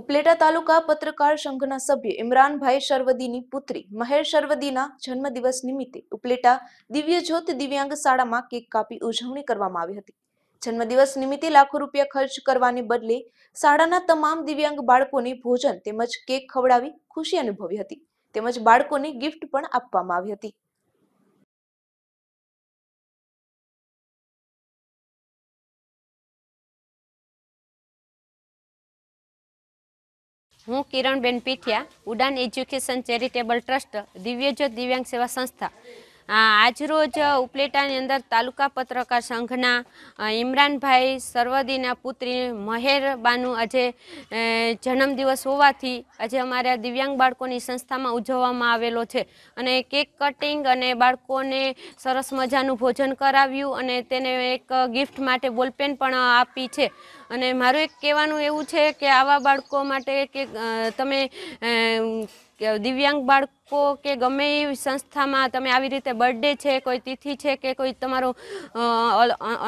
ઉપલેટા તાલુકા પત્રકાર સંઘના સભ્ય ઇમરાનભાઈ શરવદીની પુત્રી મહેર શરવદીના જન્મદિવસ નિમિત્તે ઉપલેટા દિવ્યજ્યોત દિવ્યાંગ શાળામાં કેક કાપી ઉજવણી કરવામાં આવી હતી જન્મદિવસ નિમિત્તે લાખો રૂપિયા ખર્ચ કરવાને બદલે શાળાના તમામ દિવ્યાંગ બાળકોને ભોજન તેમજ કેક ખવડાવી ખુશી અનુભવી હતી તેમજ બાળકોને ગિફ્ટ પણ આપવામાં આવી હતી હું કિરણબેન પીઠિયા ઉડાન એજ્યુકેશન ચેરિટેબલ ટ્રસ્ટ દિવ્યજ્યોત દિવ્યાંગ સેવા સંસ્થા આજરોજ ઉપલેટાની અંદર તાલુકા પત્રકાર સંઘના ઇમરાનભાઈ સરવદીના પુત્રી મહેરબાનું આજે જન્મદિવસ હોવાથી આજે અમારા દિવ્યાંગ બાળકોની સંસ્થામાં ઉજવવામાં આવેલો છે અને કેક કટિંગ અને બાળકોને સરસ મજાનું ભોજન કરાવ્યું અને તેને એક ગિફ્ટ માટે બોલપેન પણ આપી છે અને મારું એક કહેવાનું એવું છે કે આવા બાળકો માટે કે તમે કે દિવ્યાંગ બાળકો કે ગમે એ સંસ્થામાં તમે આવી રીતે બર્થડે છે કોઈ તિથિ છે કે કોઈ તમારો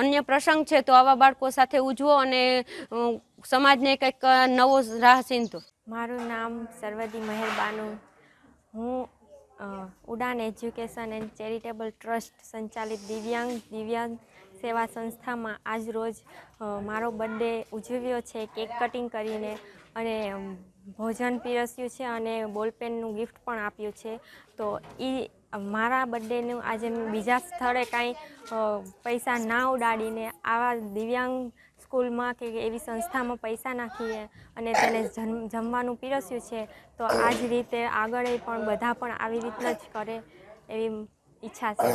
અન્ય પ્રસંગ છે તો આવા બાળકો સાથે ઉજવો અને સમાજને કંઈક નવો રાહ સીંધો મારું નામ સરવદી મહેરબાનુ હું ઉડાન એજ્યુકેશન એન્ડ ચેરિટેબલ ટ્રસ્ટ સંચાલિત દિવ્યાંગ દિવ્યાંગ સેવા સંસ્થામાં આજ રોજ મારો બર્થડે ઉજવ્યો છે કેક કટિંગ કરીને અને ભોજન પીરસ્યું છે અને બોલપેનનું ગિફ્ટ પણ આપ્યું છે તો એ મારા બર્થડેનું આજે બીજા સ્થળે કાંઈ પૈસા ના ઉડાડીને આવા દિવ્યાંગ સ્કૂલમાં કે એવી સંસ્થામાં પૈસા નાખીએ અને તેને જમવાનું પીરસ્યું છે તો આ જ રીતે આગળ પણ બધા પણ આવી રીતના જ કરે એવી ઈચ્છા છે